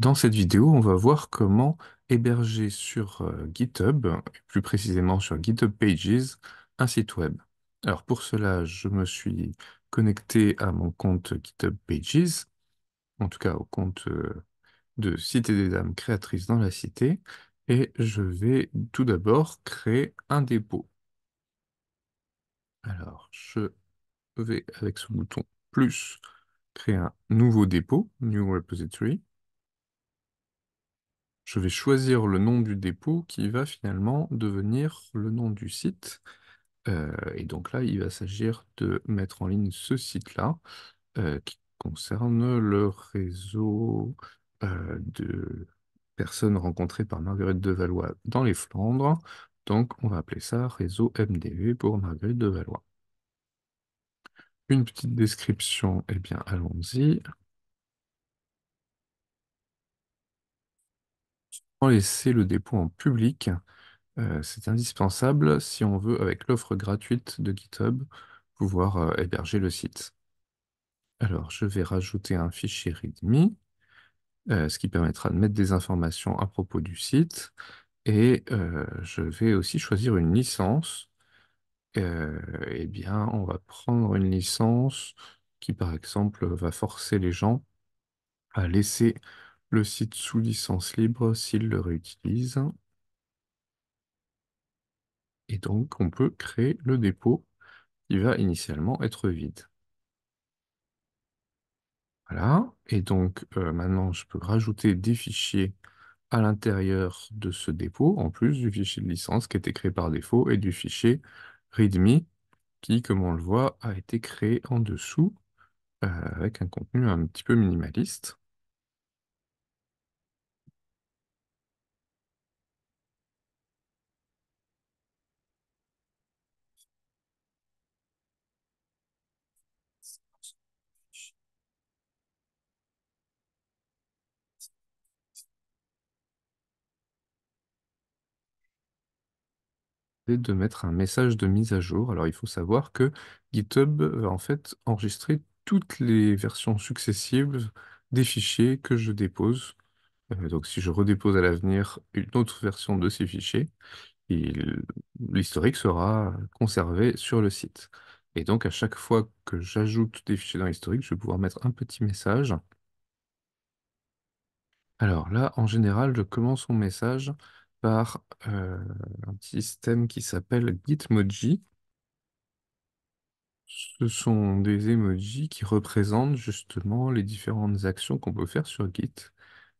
Dans cette vidéo, on va voir comment héberger sur euh, GitHub, plus précisément sur GitHub Pages, un site web. Alors pour cela, je me suis connecté à mon compte GitHub Pages, en tout cas au compte euh, de Cité des Dames créatrices dans la cité, et je vais tout d'abord créer un dépôt. Alors je vais avec ce bouton plus créer un nouveau dépôt, New Repository, je vais choisir le nom du dépôt qui va finalement devenir le nom du site. Euh, et donc là, il va s'agir de mettre en ligne ce site-là euh, qui concerne le réseau euh, de personnes rencontrées par Marguerite de Valois dans les Flandres. Donc, on va appeler ça réseau MDV pour Marguerite de Valois. Une petite description, eh bien, allons-y. laisser le dépôt en public. Euh, c'est indispensable si on veut, avec l'offre gratuite de GitHub, pouvoir euh, héberger le site. Alors, je vais rajouter un fichier README, euh, ce qui permettra de mettre des informations à propos du site. Et je vais aussi choisir une licence. eh bien, on va prendre une licence qui, par exemple, va forcer les gens à laisser le site sous licence libre s'il le réutilise. Et donc, on peut créer le dépôt qui va initialement être vide. Voilà, et donc euh, maintenant, je peux rajouter des fichiers à l'intérieur de ce dépôt, en plus du fichier de licence qui a été créé par défaut et du fichier README qui, comme on le voit, a été créé en dessous euh, avec un contenu un petit peu minimaliste. de mettre un message de mise à jour. Alors, il faut savoir que GitHub va euh, en fait enregistrer toutes les versions successives des fichiers que je dépose. Euh, donc, si je redépose à l'avenir une autre version de ces fichiers, l'historique sera conservé sur le site. Et donc, à chaque fois que j'ajoute des fichiers dans l'historique, je vais pouvoir mettre un petit message. Alors là, en général, je commence mon message par euh, un système qui s'appelle Gitmoji. Ce sont des emojis qui représentent justement les différentes actions qu'on peut faire sur Git.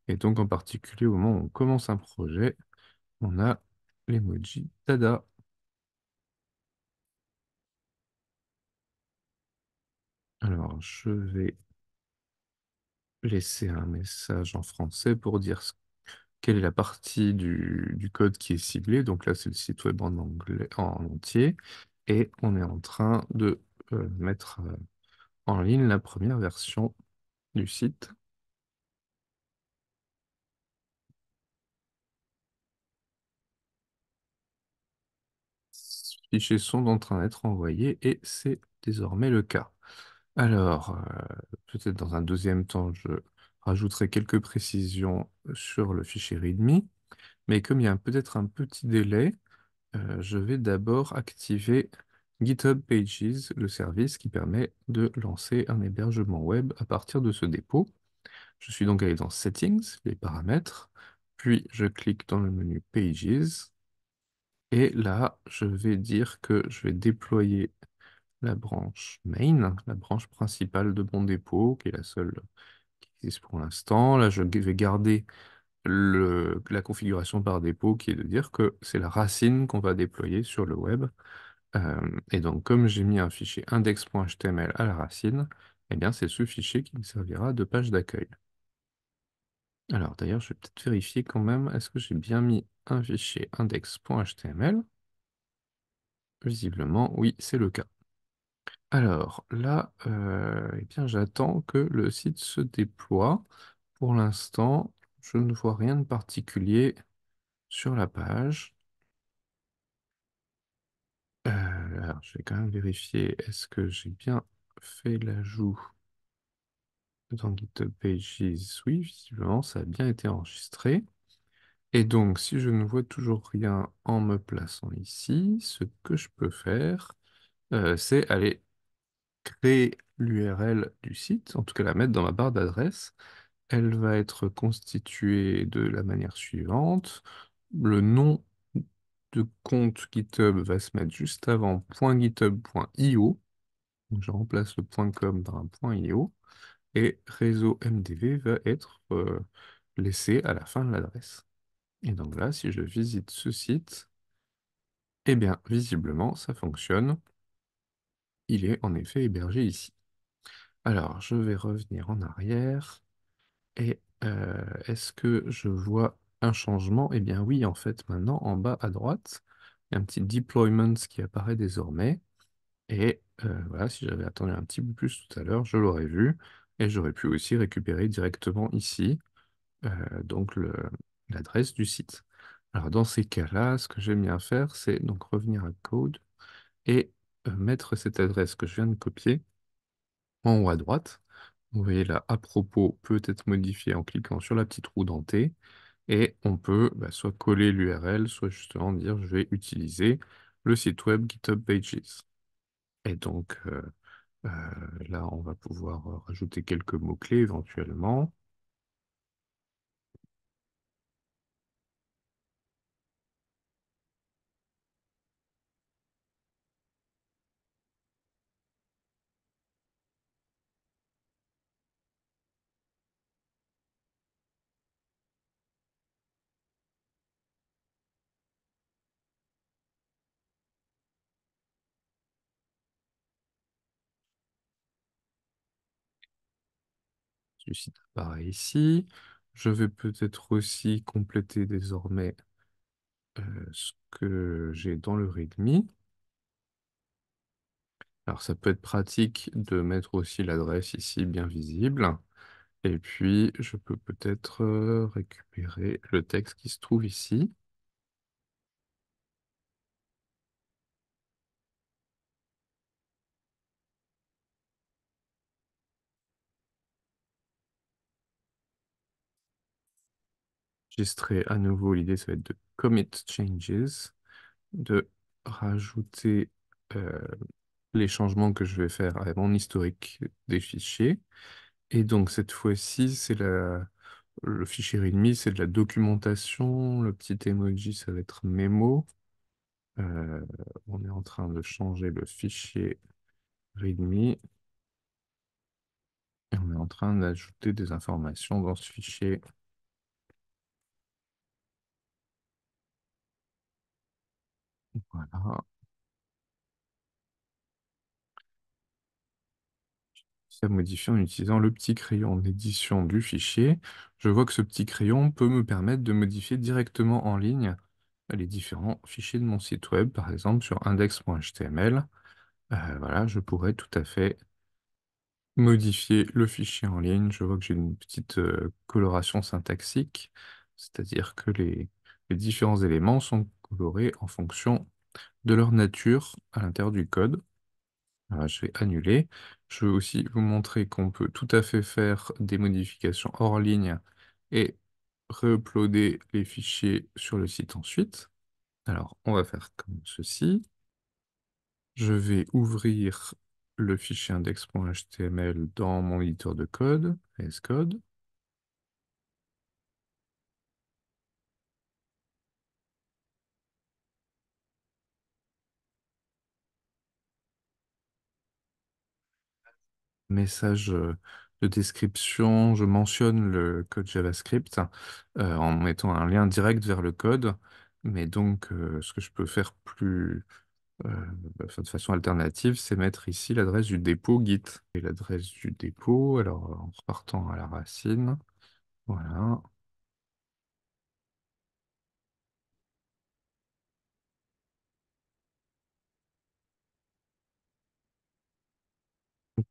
Et donc en particulier au moment où on commence un projet, on a l'emoji Tada. Alors je vais laisser un message en français pour dire ce quelle est la partie du, code qui est ciblée? Donc là, c'est le site web en anglais, en entier. Et on est en train de euh, mettre euh, en ligne la première version du site. Fichiers sont en train d'être envoyés et c'est désormais le cas. Alors, euh, peut-être dans un deuxième temps, je rajouterai quelques précisions euh, sur le fichier README, mais comme il y a peut-être un petit délai, euh, je vais d'abord activer GitHub Pages, le service qui permet de lancer un hébergement web à partir de ce dépôt. Je suis donc allé dans Settings, les paramètres, puis je clique dans le menu Pages, et là, je vais dire que je vais déployer la branche main, la branche principale de mon dépôt, qui est la seule pour l'instant. Là, je vais garder le, la configuration par dépôt qui est de dire que c'est la racine qu'on va déployer sur le web. Euh, et donc, comme j'ai mis un fichier index.html à la racine, et eh bien, c'est ce fichier qui me servira de page d'accueil. Alors, d'ailleurs, je vais peut-être vérifier quand même, est-ce que j'ai bien mis un fichier index.html Visiblement, oui, c'est le cas. Alors là, euh, eh bien, j'attends que le site se déploie. Pour l'instant, je ne vois rien de particulier sur la page. Euh, alors, je vais quand même vérifier, est-ce que j'ai bien fait l'ajout dans GitHub Pages? Oui, visiblement, ça a bien été enregistré. Et donc, si je ne vois toujours rien en me plaçant ici, ce que je peux faire, euh, c'est aller créer l'URL du site, en tout cas la mettre dans ma barre d'adresse. Elle va être constituée de la manière suivante. Le nom de compte GitHub va se mettre juste avant .github.io. Je remplace le .com par un .io. Et réseau MDV va être euh, laissé à la fin de l'adresse. Et donc là, si je visite ce site, eh bien, visiblement, ça fonctionne il est en effet hébergé ici. Alors, je vais revenir en arrière. Et euh, est-ce que je vois un changement Eh bien oui, en fait, maintenant, en bas à droite, il y a un petit deployment qui apparaît désormais. Et euh, voilà, si j'avais attendu un petit peu plus tout à l'heure, je l'aurais vu. Et j'aurais pu aussi récupérer directement ici, euh, donc l'adresse du site. Alors dans ces cas-là, ce que j'aime bien faire, c'est donc revenir à code et euh, mettre cette adresse que je viens de copier en haut à droite. Vous voyez là, à propos peut être modifié en cliquant sur la petite roue dentée. Et on peut bah, soit coller l'URL, soit justement dire je vais utiliser le site web GitHub Pages. Et donc euh, euh, là, on va pouvoir rajouter quelques mots-clés éventuellement. site apparaît ici. Je vais peut-être aussi compléter désormais euh, ce que j'ai dans le README. Alors, ça peut être pratique de mettre aussi l'adresse ici bien visible. Et puis, je peux peut-être euh, récupérer le texte qui se trouve ici. à nouveau. L'idée, ça va être de commit changes, de rajouter euh, les changements que je vais faire à mon historique des fichiers. Et donc, cette fois-ci, c'est le fichier readme, c'est de la documentation. Le petit emoji, ça va être mémo. Euh, on est en train de changer le fichier readme. Et on est en train d'ajouter des informations dans ce fichier. Voilà. à modifier en utilisant le petit crayon d'édition du fichier. Je vois que ce petit crayon peut me permettre de modifier directement en ligne les différents fichiers de mon site web, par exemple sur index.html. Euh, voilà, je pourrais tout à fait modifier le fichier en ligne. Je vois que j'ai une petite euh, coloration syntaxique, c'est-à-dire que les, les différents éléments sont colorés en fonction de leur nature à l'intérieur du code. je vais annuler. Je vais aussi vous montrer qu'on peut tout à fait faire des modifications hors ligne et re-uploader les fichiers sur le site ensuite. Alors, on va faire comme ceci. Je vais ouvrir le fichier index.html dans mon éditeur de code, VS Code. message euh, de description, je mentionne le code JavaScript euh, en mettant un lien direct vers le code. Mais donc, euh, ce que je peux faire plus bah, de façon alternative, c'est mettre ici l'adresse du dépôt Git. Et l'adresse du dépôt, alors en repartant à la racine, voilà,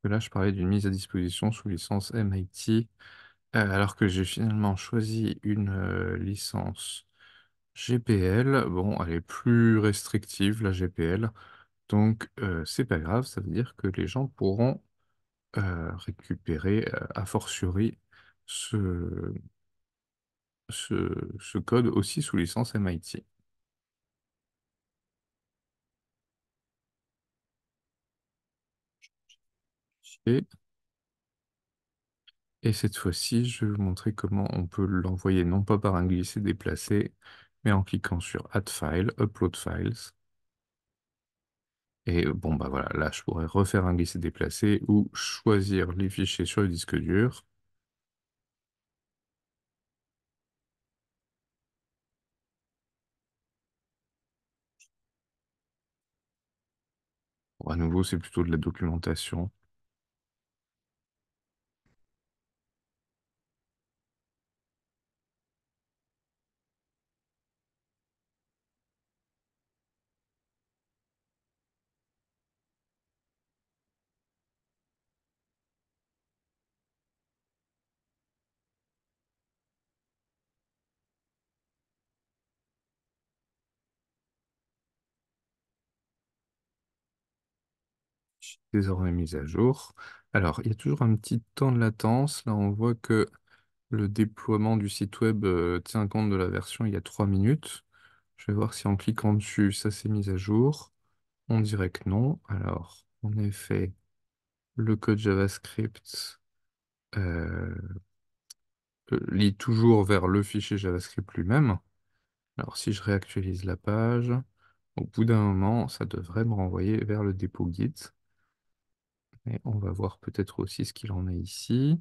là, je parlais d'une mise à disposition sous licence MIT, euh, alors que j'ai finalement choisi une euh, licence GPL. Bon, elle est plus restrictive, la GPL. Donc, euh, c'est pas grave, ça veut dire que les gens pourront récupérer, a fortiori, ce code aussi sous licence MIT. Et cette fois-ci, je vais vous montrer comment on peut l'envoyer non pas par un glisser déplacer mais en cliquant sur Add File, Upload Files. Et euh, bon, bah voilà, là, je pourrais refaire un glisser déplacer ou choisir les fichiers sur le disque dur. à nouveau, c'est plutôt de la documentation. désormais mise à jour. Alors, il y a toujours un petit temps de latence. Là, on voit que le déploiement du site web euh, tient compte de la version il y a 3 minutes. Je vais voir si en cliquant dessus, ça s'est mis à jour. On dirait que non. Alors, en effet, le code JavaScript euh, euh, lit toujours vers le fichier JavaScript lui-même. Alors, si je réactualise la page, au bout d'un moment, ça devrait me renvoyer vers le dépôt Git on va voir peut-être aussi ce qu'il en est ici.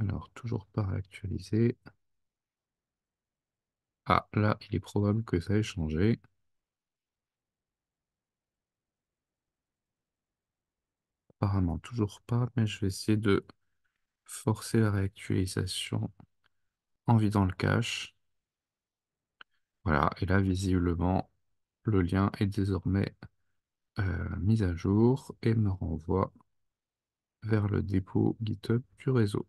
Alors, toujours pas actualisé. Ah, là, il est probable que ça ait changé. Apparemment, toujours pas, mais je vais essayer de forcer la réactualisation en vidant le cache. Voilà, et là, visiblement, le lien est désormais euh, mise à jour et me renvoie vers le dépôt GitHub du réseau.